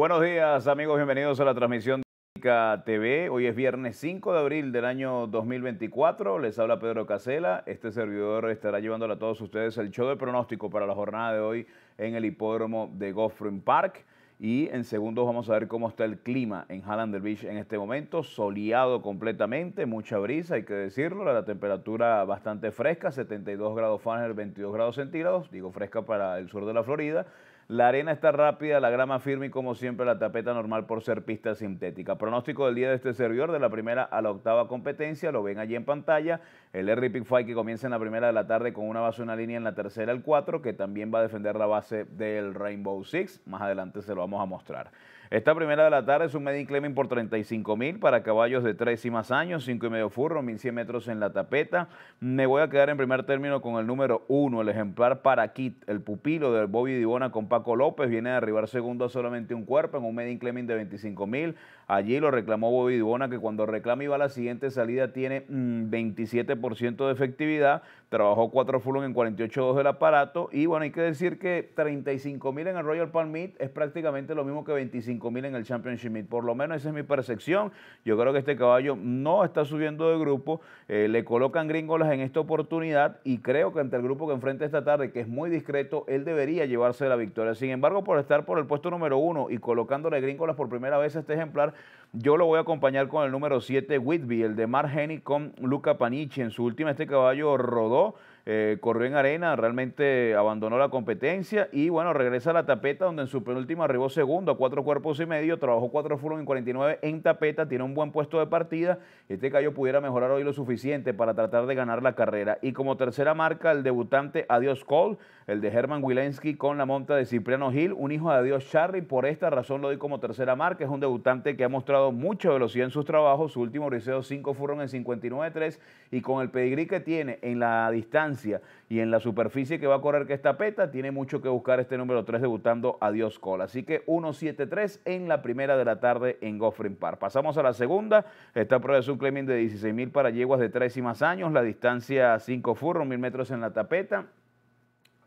buenos días amigos, bienvenidos a la transmisión de TV. Hoy es viernes 5 de abril del año 2024. Les habla Pedro Casela. Este servidor estará llevándole a todos ustedes el show de pronóstico para la jornada de hoy en el hipódromo de Goffrin Park. Y en segundos vamos a ver cómo está el clima en Hallander Beach en este momento. Soleado completamente, mucha brisa, hay que decirlo. La temperatura bastante fresca, 72 grados Fahrenheit, 22 grados centígrados. Digo fresca para el sur de la Florida. La arena está rápida, la grama firme y como siempre la tapeta normal por ser pista sintética. Pronóstico del día de este servidor de la primera a la octava competencia, lo ven allí en pantalla. El Henry Fight que comienza en la primera de la tarde con una base, una línea en la tercera, el 4, que también va a defender la base del Rainbow Six. Más adelante se lo vamos a mostrar. Esta primera de la tarde es un Medin Clemen por 35 mil para caballos de 3 y más años, 5 y medio furro, 1100 metros en la tapeta. Me voy a quedar en primer término con el número 1, el ejemplar para kit, el pupilo del Bobby Dibona con Paco López. Viene a arribar segundo a solamente un cuerpo en un Medin Clemen de 25 mil. Allí lo reclamó Bobby Dibona, que cuando reclama y va a la siguiente salida tiene 27% mm, de efectividad. Trabajó 4 full en 48 dos del aparato. Y bueno, hay que decir que 35 mil en el Royal Palm Meet es prácticamente lo mismo que 25 5.000 en el Championship Meet. Por lo menos esa es mi percepción. Yo creo que este caballo no está subiendo de grupo. Eh, le colocan gringolas en esta oportunidad y creo que ante el grupo que enfrenta esta tarde, que es muy discreto, él debería llevarse la victoria. Sin embargo, por estar por el puesto número uno y colocándole gringolas por primera vez a este ejemplar, yo lo voy a acompañar con el número 7, Whitby, el de Mark Henny con Luca Panichi En su última este caballo rodó eh, corrió en arena, realmente abandonó la competencia y bueno, regresa a la tapeta donde en su penúltimo arribó segundo a cuatro cuerpos y medio, trabajó cuatro furos en 49 en tapeta, tiene un buen puesto de partida, este callo pudiera mejorar hoy lo suficiente para tratar de ganar la carrera. Y como tercera marca, el debutante Adiós Cole, el de Herman Wilensky con la monta de Cipriano Gil, un hijo de Adiós Charlie, por esta razón lo doy como tercera marca, es un debutante que ha mostrado mucha velocidad en sus trabajos, su último riseo 5 furos en 59-3 y con el pedigrí que tiene en la distancia y en la superficie que va a correr que esta tapeta, tiene mucho que buscar este número 3 debutando a Dios Así que 173 en la primera de la tarde en Goffrin Park. Pasamos a la segunda. Esta prueba es un claiming de 16.000 para yeguas de 3 y más años. La distancia 5 furros, 1.000 metros en la tapeta.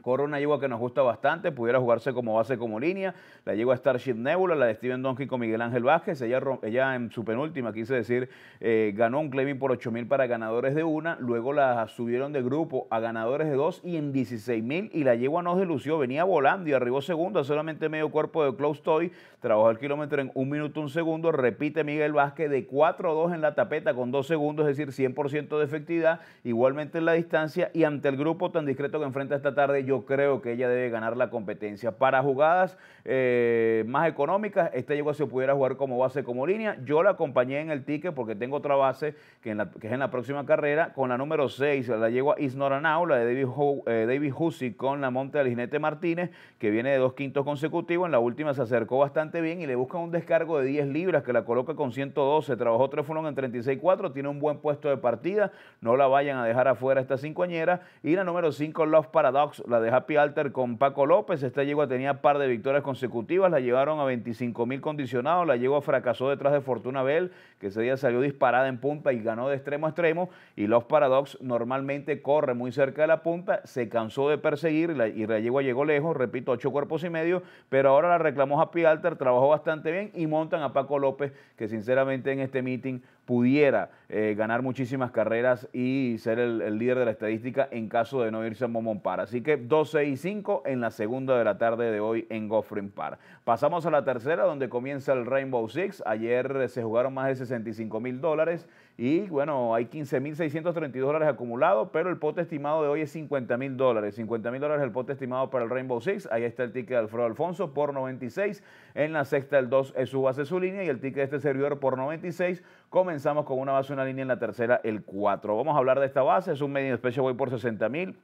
Corre una yegua que nos gusta bastante, pudiera jugarse como base, como línea. La yegua Starship Nebula, la de Steven Donkey con Miguel Ángel Vázquez. Ella, en su penúltima, quise decir, eh, ganó un claiming por 8 mil para ganadores de una. Luego la subieron de grupo a ganadores de dos y en 16 mil. Y la yegua no delució, venía volando y arribó segundo, solamente medio cuerpo de Close Toy. Trabajó el kilómetro en un minuto, un segundo. Repite Miguel Vázquez de 4-2 en la tapeta con dos segundos, es decir, 100% de efectividad. Igualmente en la distancia y ante el grupo tan discreto que enfrenta esta tarde, creo que ella debe ganar la competencia. Para jugadas eh, más económicas, esta llegó se pudiera jugar como base, como línea. Yo la acompañé en el ticket porque tengo otra base que, es en la próxima carrera. Con la número 6, la yegua a la de eh, David, Hussey con la monte del jinete Martínez, que viene de dos quintos consecutivos. En la última se acercó bastante bien y le buscan un descargo de 10 libras que la coloca con 112. Trabajó tres fueron en 36-4, tiene un buen puesto de partida. No la vayan a dejar afuera esta cincoañera. Y la número 5, Love Paradox, la de Happy Alter con Paco López. Esta yegua tenía par de victorias consecutivas, la llevaron a 25 mil condicionados, la yegua fracasó detrás de Fortuna Bell, que ese día salió disparada en punta y ganó de extremo a extremo. Y Los Paradox normalmente corre muy cerca de la punta, se cansó de perseguir y la, yegua llegó lejos, repito, ocho cuerpos y medio, pero ahora la reclamó Happy Alter, trabajó bastante bien y montan a Paco López, que sinceramente en este meeting pudiera eh, ganar muchísimas carreras y ser el, líder de la estadística en caso de no irse a Momon Par. Así que 12 y 5 en la segunda de la tarde de hoy en Goffrin Par. Pasamos a la tercera donde comienza el Rainbow Six. Ayer se jugaron más de 65 mil dólares y bueno, hay mil 15 15.632 dólares acumulados, pero el pote estimado de hoy es 50 mil dólares. 50 mil dólares el pote estimado para el Rainbow Six. Ahí está el ticket de Alfredo Alfonso por 96. En la sexta el 2 es su base, su línea y el ticket de este servidor por 96. Comenzamos con una base, una línea en la tercera el 4. Vamos a hablar de esta base, es un medio special way por 60 mil.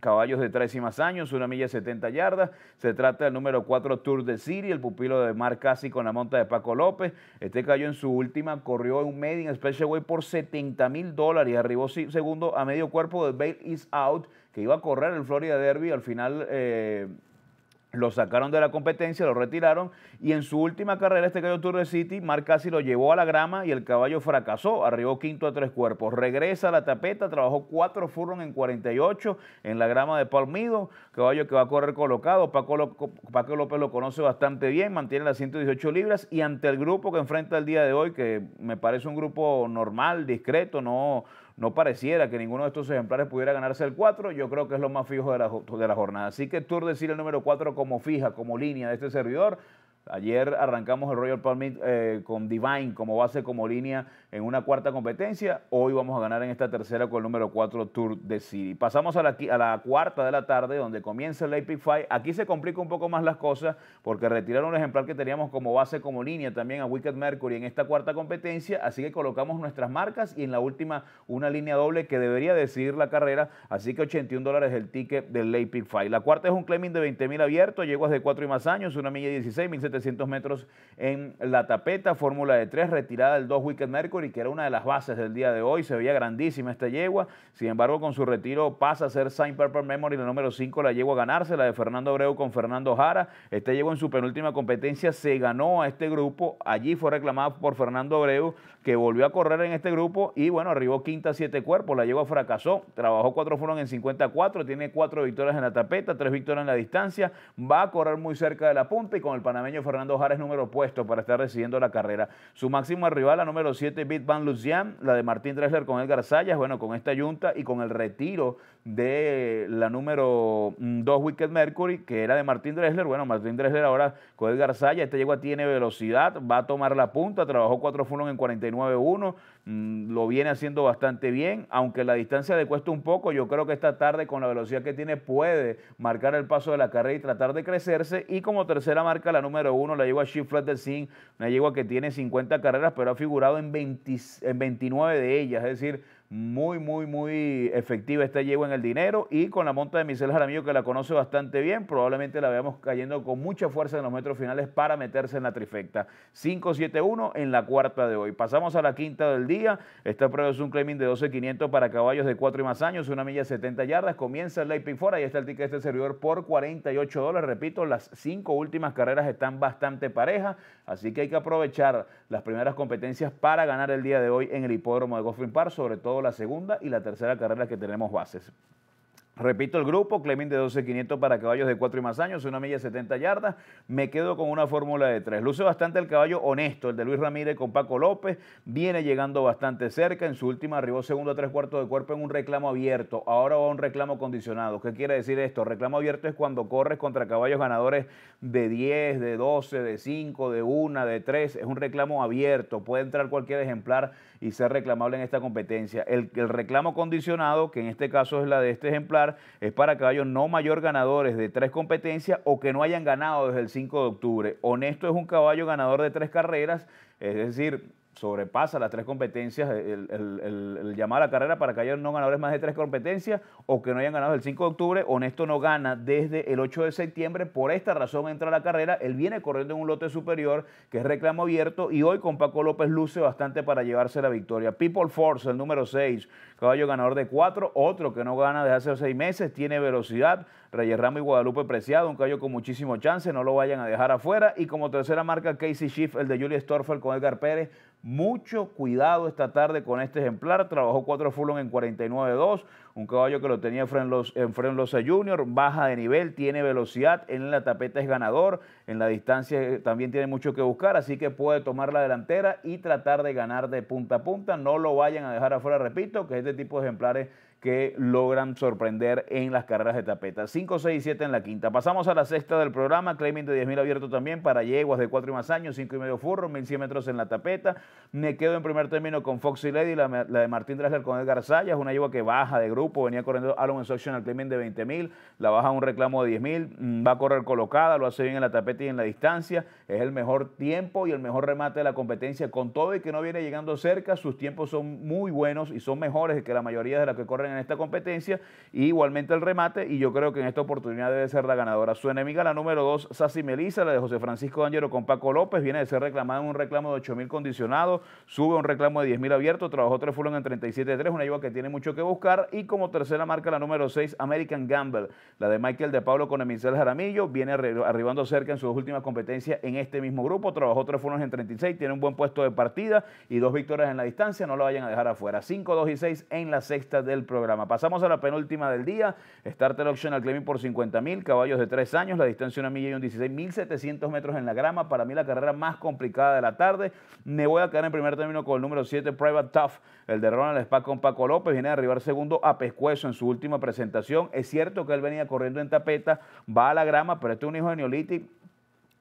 Caballos de tres y más años, una milla 70 yardas. Se trata del número 4 Tour de City, el pupilo de Mar Casi con la monta de Paco López. Este cayó en su última, corrió un medio special way por 70 mil dólares y arribó segundo a medio cuerpo de Bail Is Out, que iba a correr el Florida Derby. Al final eh, lo sacaron de la competencia, lo retiraron y en su última carrera, este caballo Tour de City, Marcasi Casi lo llevó a la grama y el caballo fracasó, arribó quinto a tres cuerpos. Regresa a la tapeta, trabajó cuatro furlong en 48 en la grama de Palmido, caballo que va a correr colocado. Paco López lo conoce bastante bien, mantiene las 118 libras y ante el grupo que enfrenta el día de hoy, que me parece un grupo normal, discreto, no, no pareciera que ninguno de estos ejemplares pudiera ganarse el 4, yo creo que es lo más fijo de la, jornada. Así que Tour decir el número 4 como fija, como línea de este servidor, Ayer arrancamos el Royal Palm eh, con Divine como base, como línea en una cuarta competencia. Hoy vamos a ganar en esta tercera con el número 4 Tour de City. Pasamos a la, cuarta de la tarde, donde comienza el Epic Fight. Aquí se complica un poco más las cosas porque retiraron un ejemplar que teníamos como base, como línea también a Wicked Mercury en esta cuarta competencia. Así que colocamos nuestras marcas y en la última una línea doble que debería decidir la carrera. Así que 81 dólares el ticket del Epic Fight. La cuarta es un claiming de 20 mil abierto, llegó de 4 y más años, una milla 16, mil 700 metros en la tapeta, fórmula de 3, retirada del 2 Wicked Mercury, que era una de las bases del día de hoy, se veía grandísima esta yegua, sin embargo con su retiro pasa a ser Saint Purple Memory, la número 5, la yegua a ganarse, la de Fernando Abreu con Fernando Jara, esta yegua en su penúltima competencia se ganó a este grupo, allí fue reclamada por Fernando Abreu, que volvió a correr en este grupo y bueno, arribó quinta, a siete cuerpos, la yegua fracasó, trabajó cuatro fueron en 54, tiene cuatro victorias en la tapeta, tres victorias en la distancia, va a correr muy cerca de la punta y con el panameño Fernando Jara número puesto para estar recibiendo la carrera. Su máximo rival, la número 7, Bit Van Lucian, la de Martín Dresler con Edgar Sayas, bueno, con esta yunta y con el retiro de la número 2 mm, Wicked Mercury, que era de Martín Dresler, Bueno, Martín Dresler ahora con Edgar Garzalla. este yegua tiene velocidad, va a tomar la punta, trabajó cuatro furlong en 49.1, 1 mm, lo viene haciendo bastante bien, aunque la distancia le cuesta un poco, yo creo que esta tarde con la velocidad que tiene puede marcar el paso de la carrera y tratar de crecerse. Y como tercera marca, la número 1, la yegua Flat del Sin, una yegua que tiene 50 carreras, pero ha figurado en, en 29 de ellas, es decir, muy, muy, muy efectiva esta yegua en el dinero y con la monta de Michel Jaramillo que la conoce bastante bien, probablemente la veamos cayendo con mucha fuerza en los metros finales para meterse en la trifecta. 5-7-1 en la cuarta de hoy. Pasamos a la quinta del día. Esta prueba es un claiming de 12.500 para caballos de 4 y más años, una milla 70 yardas. Comienza el Leipzig Fora y está el ticket de este servidor por 48 dólares. Repito, las cinco últimas carreras están bastante parejas, así que hay que aprovechar las primeras competencias para ganar el día de hoy en el hipódromo de Goffin Park, sobre todo la segunda y la tercera carrera que tenemos bases. Repito el grupo, clemín de 12.500 para caballos de 4 y más años, una milla 70 yardas. Me quedo con una fórmula de 3. Luce bastante el caballo honesto, el de Luis Ramírez con Paco López. Viene llegando bastante cerca. En su última arribó segundo a tres cuartos de cuerpo en un reclamo abierto. Ahora va un reclamo condicionado. ¿Qué quiere decir esto? Reclamo abierto es cuando corres contra caballos ganadores de 10, de 12, de 5, de 1, de 3. Es un reclamo abierto. Puede entrar cualquier ejemplar y ser reclamable en esta competencia. el reclamo condicionado, que en este caso es la de este ejemplar, es para caballos no mayor ganadores de tres competencias o que no hayan ganado desde el 5 de octubre. Honesto es un caballo ganador de tres carreras, es decir, sobrepasa las tres competencias, el, el, a la carrera para que haya no ganadores más de tres competencias o que no hayan ganado el 5 de octubre, Honesto no gana desde el 8 de septiembre, por esta razón entra a la carrera, él viene corriendo en un lote superior que es reclamo abierto y hoy con Paco López luce bastante para llevarse la victoria. People Force, el número 6, caballo ganador de 4, otro que no gana desde hace seis meses, tiene velocidad, Reyes Ramos y Guadalupe Preciado, un caballo con muchísimo chance, no lo vayan a dejar afuera y como tercera marca Casey Schiff, el de Julie Storfeld con Edgar Pérez, mucho cuidado esta tarde con este ejemplar. Trabajó 4 Fulon en 49.2, un caballo que lo tenía en Frenlosa Junior, baja de nivel, tiene velocidad, en la tapeta es ganador, en la distancia eh, también tiene mucho que buscar, así que puede tomar la delantera y tratar de ganar de punta a punta. No lo vayan a dejar afuera, repito, que es este tipo de ejemplares que logran sorprender en las carreras de tapeta. 5, 6 y 7 en la quinta. Pasamos a la sexta del programa, claiming de 10.000 abierto también para yeguas de 4 y más años, 5 y medio furro, 1.100 metros en la tapeta. Me quedo en primer término con Foxy Lady, la, de Martín Drasler con Edgar Sayas, una yegua que baja de grupo venía corriendo Alon Octional al de 20 mil, la baja un reclamo de 10 mil, mm, va a correr colocada, lo hace bien en la tapeta y en la distancia, es el mejor tiempo y el mejor remate de la competencia, con todo y que no viene llegando cerca, sus tiempos son muy buenos y son mejores que la mayoría de las que corren en esta competencia, igualmente el remate, y yo creo que en esta oportunidad debe ser la ganadora. Su enemiga, la número 2, Sassi Melisa, la de José Francisco Dangero con Paco López, viene de ser reclamada en un reclamo de 8 mil condicionado, sube un reclamo de 10 mil abierto, trabajó tres fueron en 37-3, una lleva que tiene mucho que buscar, y como tercera marca la número 6, American Gamble. La de Michael de Pablo con Emicel Jaramillo viene arribando cerca en sus últimas competencias en este mismo grupo. Trabajó tres fueron en 36, tiene un buen puesto de partida y dos victorias en la distancia. No lo vayan a dejar afuera. 5, 2 y 6 en la sexta del programa. Pasamos a la penúltima del día. Starter Option al claiming por 50 mil, caballos de 3 años, la distancia una milla y un 16.700 metros en la grama. Para mí la carrera más complicada de la tarde. Me voy a quedar en primer término con el número 7, Private Tough, el de Ronald Spa con Paco López. Viene a arribar segundo a pescuezo en su última presentación. Es cierto que él venía corriendo en tapeta, va a la grama, pero este es un hijo de Neoliti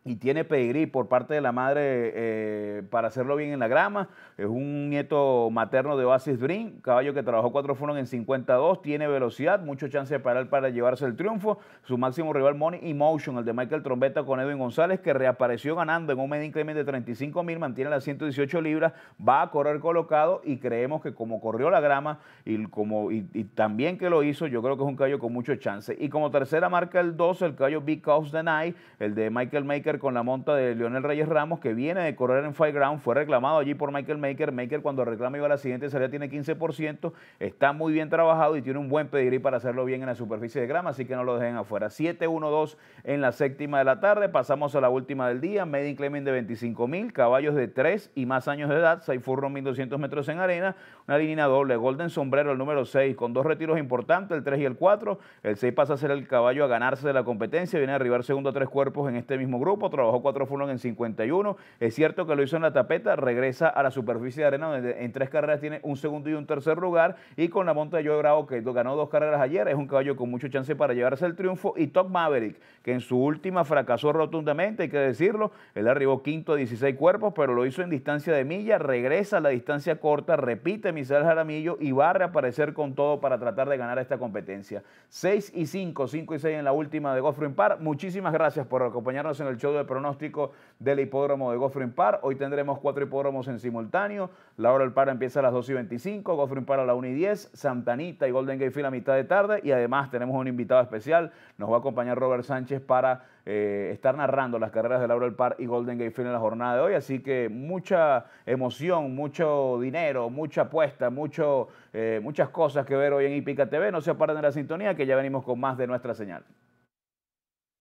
y tiene pedigrí por parte de la madre eh, para hacerlo bien en la grama. Es un nieto materno de Oasis Dream, caballo que trabajó cuatro fueron en 52, tiene velocidad, mucho chance de parar para llevarse el triunfo. Su máximo rival Money Emotion, el de Michael Trombeta con Edwin González, que reapareció ganando en un medio incremento de 35 mil, mantiene las 118 libras, va a correr colocado y creemos que como corrió la grama y, como, y, también que lo hizo, yo creo que es un caballo con mucho chance. Y como tercera marca el 12, el caballo Big House the Night, el de Michael Maker con la monta de Leonel Reyes Ramos, que viene de correr en Fire fue reclamado allí por Michael Maker. Maker cuando reclama y a la siguiente salida tiene 15%, está muy bien trabajado y tiene un buen pedigrí para hacerlo bien en la superficie de grama, así que no lo dejen afuera. 7-1-2 en la séptima de la tarde, pasamos a la última del día, Made Clement de 25 mil, caballos de 3 y más años de edad, Saifurro 1200 metros en arena, una línea doble, Golden Sombrero el número 6, con dos retiros importantes, el 3 y el 4, el 6 pasa a ser el caballo a ganarse de la competencia, viene a arribar segundo a tres cuerpos en este mismo grupo, trabajó cuatro furlong en 51, es cierto que lo hizo en la tapeta, regresa a la superficie de arena donde en tres carreras tiene un segundo y un tercer lugar y con la monta de Joe Bravo que ganó dos carreras ayer, es un caballo con mucho chance para llevarse el triunfo y Top Maverick que en su última fracasó rotundamente, hay que decirlo, él arribó quinto a 16 cuerpos pero lo hizo en distancia de milla, regresa a la distancia corta, repite Misael Jaramillo y va a reaparecer con todo para tratar de ganar esta competencia. 6 y 5, 5 y 6 en la última de Goffrey par, Muchísimas gracias por acompañarnos en el show de pronóstico del hipódromo de Goffrey par, Hoy tendremos tenemos cuatro hipódromos en simultáneo. La hora del Par empieza a las 2 y 25, Goffrey para la 1 y 10, Santanita y Golden Gate Field a mitad de tarde. Y además tenemos un invitado especial. Nos va a acompañar Robert Sánchez para eh, estar narrando las carreras de Laura del Par y Golden Gate Field en la jornada de hoy. Así que mucha emoción, mucho dinero, mucha apuesta, mucho, eh, muchas cosas que ver hoy en Ipica TV. No se aparten de la sintonía que ya venimos con más de nuestra señal.